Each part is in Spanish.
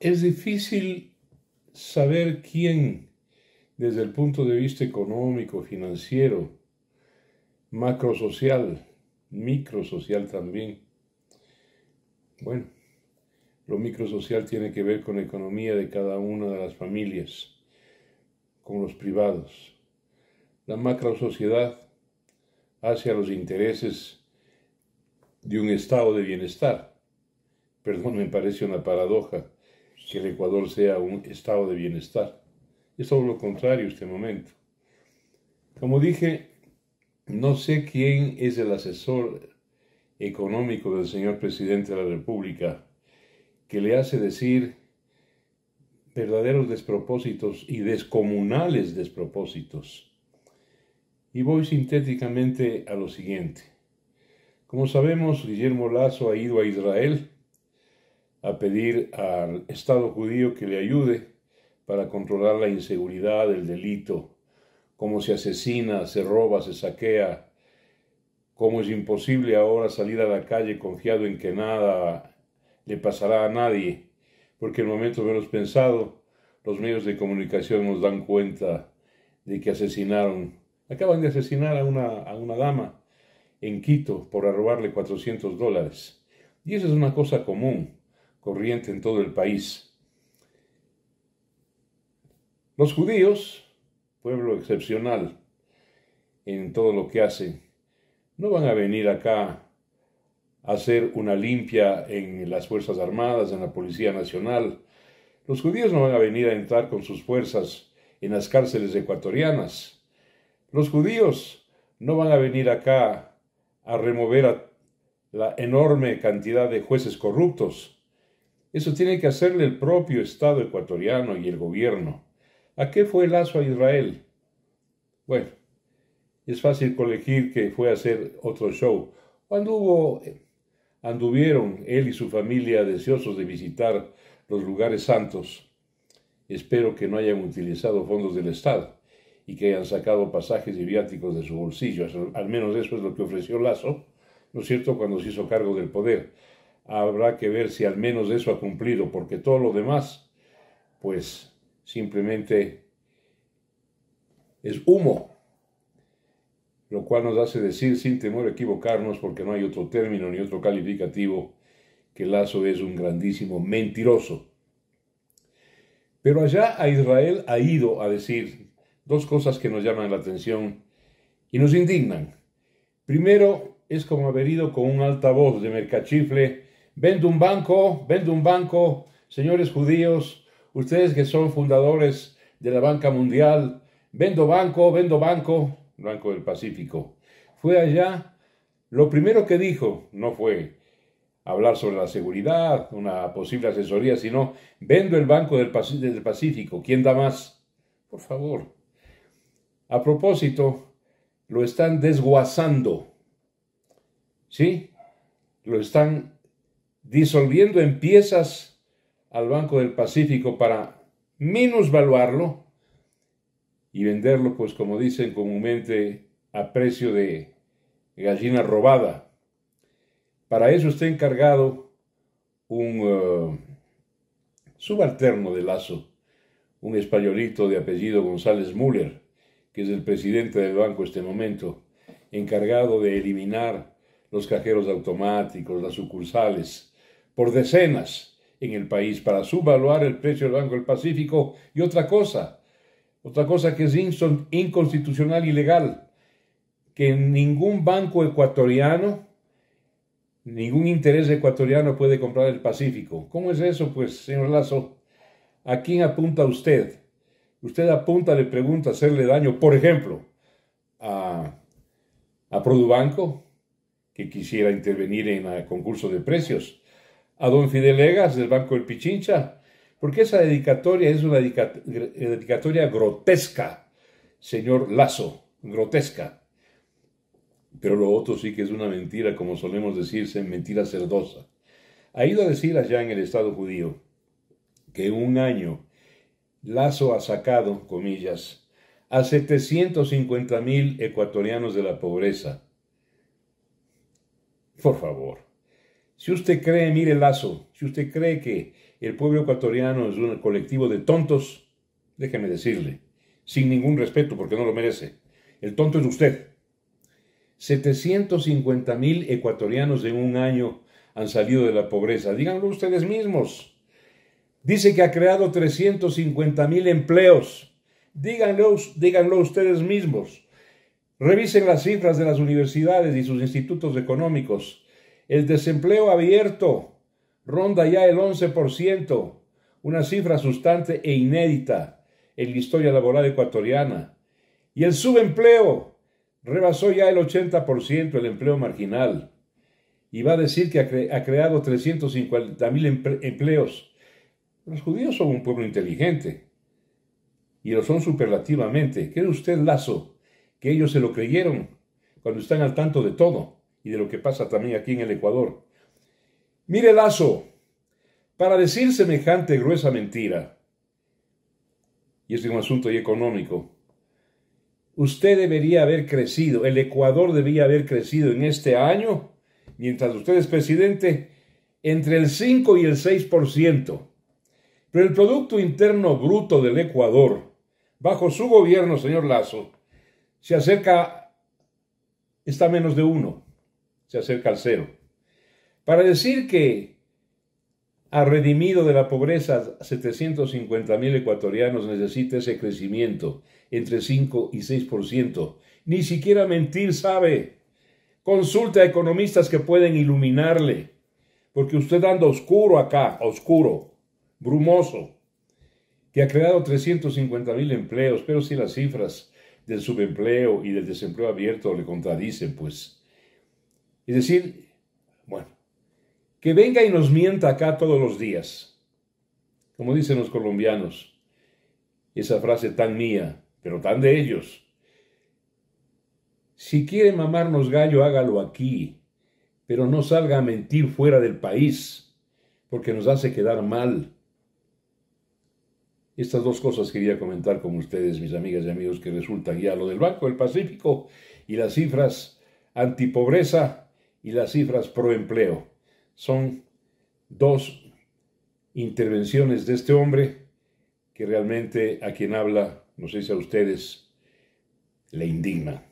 Es difícil saber quién, desde el punto de vista económico, financiero, macrosocial, microsocial también. Bueno, lo microsocial tiene que ver con la economía de cada una de las familias, con los privados. La macrosociedad hacia los intereses de un estado de bienestar. Perdón, me parece una paradoja que el Ecuador sea un estado de bienestar. Es todo lo contrario este momento. Como dije, no sé quién es el asesor económico del señor presidente de la República que le hace decir verdaderos despropósitos y descomunales despropósitos. Y voy sintéticamente a lo siguiente. Como sabemos, Guillermo Lazo ha ido a Israel a pedir al Estado judío que le ayude para controlar la inseguridad, el delito, cómo se asesina, se roba, se saquea, cómo es imposible ahora salir a la calle confiado en que nada le pasará a nadie, porque en momento menos pensado los medios de comunicación nos dan cuenta de que asesinaron, acaban de asesinar a una, dama en Quito por robarle 400 dólares. Y eso es una cosa común corriente en todo el país. Los judíos, pueblo excepcional en todo lo que hacen, no van a venir acá a hacer una limpia en las Fuerzas Armadas, en la Policía Nacional. Los judíos no van a venir a entrar con sus fuerzas en las cárceles ecuatorianas. Los judíos no van a venir acá a remover a la enorme cantidad de jueces corruptos. Eso tiene que hacerle el propio Estado ecuatoriano y el gobierno. ¿A qué fue el lazo a Israel? Bueno, es fácil colegir que fue a hacer otro show. Cuando hubo, eh, anduvieron él y su familia deseosos de visitar los lugares santos. Espero que no hayan utilizado fondos del Estado y que hayan sacado pasajes y viáticos de su bolsillo. Al menos eso es lo que ofreció Lazo, ¿no es cierto?, cuando se hizo cargo del poder habrá que ver si al menos eso ha cumplido, porque todo lo demás, pues simplemente es humo, lo cual nos hace decir sin temor a equivocarnos, porque no hay otro término ni otro calificativo, que Lazo es un grandísimo mentiroso. Pero allá a Israel ha ido a decir dos cosas que nos llaman la atención y nos indignan. Primero, es como haber ido con un altavoz de mercachifle Vendo un banco, vendo un banco, señores judíos, ustedes que son fundadores de la Banca Mundial, vendo banco, vendo banco, Banco del Pacífico. Fue allá, lo primero que dijo no fue hablar sobre la seguridad, una posible asesoría, sino vendo el Banco del, Pacífico, ¿quién da más? Por favor. A propósito, lo están desguazando, ¿sí? Lo están disolviendo en piezas al Banco del Pacífico para minusvaluarlo y venderlo, pues como dicen comúnmente, a precio de gallina robada. Para eso está encargado un eh, subalterno de Lazo, un españolito de apellido González Müller, que es el presidente del banco este momento, encargado de eliminar los cajeros automáticos, las sucursales, por decenas en el país para subvaluar el precio del Banco del Pacífico y otra cosa, otra cosa que es inconstitucional y legal, que ningún banco ecuatoriano, ningún interés ecuatoriano puede comprar el Pacífico. ¿Cómo es eso, pues, señor Lazo? ¿A quién apunta usted? Usted apunta, le pregunta, hacerle daño, por ejemplo, a, a Produbanco, que quisiera intervenir en el concurso de precios a don Fidel del Banco del Pichincha, porque esa dedicatoria es una dedicatoria grotesca, señor Lazo, grotesca. Pero lo otro sí que es una mentira, como solemos decirse, mentira cerdosa. Ha ido a decir allá en el Estado judío que un año Lazo ha sacado, comillas, a 750 mil ecuatorianos de la pobreza. Por favor. Si usted cree, mire Lazo, si usted cree que el pueblo ecuatoriano es un colectivo de tontos, déjeme decirle, sin ningún respeto porque no lo merece, el tonto es usted. 750 mil ecuatorianos en un año han salido de la pobreza, díganlo ustedes mismos. Dice que ha creado 350 mil empleos, díganlo, díganlo ustedes mismos. Revisen las cifras de las universidades y sus institutos económicos el desempleo abierto ronda ya el 11%, una cifra sustante e inédita en la historia laboral ecuatoriana. Y el subempleo rebasó ya el 80% el empleo marginal y va a decir que ha, creado 350.000 mil empleos. Los judíos son un pueblo inteligente y lo son superlativamente. ¿Cree usted, Lazo, que ellos se lo creyeron cuando están al tanto de todo? y de lo que pasa también aquí en el Ecuador. Mire Lazo, para decir semejante gruesa mentira, y es un asunto económico, usted debería haber crecido, el Ecuador debería haber crecido en este año, mientras usted es presidente, entre el 5 y el 6%. Pero el Producto Interno Bruto del Ecuador, bajo su gobierno, señor Lazo, se acerca, está menos de uno se acerca al cero. Para decir que ha redimido de la pobreza 750 mil ecuatorianos necesita ese crecimiento entre 5 y 6%. Ni siquiera mentir sabe. Consulta a economistas que pueden iluminarle, porque usted anda oscuro acá, oscuro, brumoso, que ha creado 350 mil empleos, pero si las cifras del subempleo y del desempleo abierto le contradicen, pues es decir, bueno, que venga y nos mienta acá todos los días. Como dicen los colombianos, esa frase tan mía, pero tan de ellos. Si quiere mamarnos gallo, hágalo aquí, pero no salga a mentir fuera del país, porque nos hace quedar mal. Estas dos cosas quería comentar con ustedes, mis amigas y amigos, que resultan ya lo del Banco del Pacífico y las cifras antipobreza y las cifras pro empleo. Son dos intervenciones de este hombre que realmente a quien habla, no sé si a ustedes, le indigna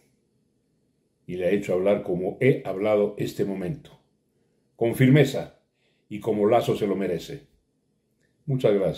y le ha hecho hablar como he hablado este momento, con firmeza y como Lazo se lo merece. Muchas gracias.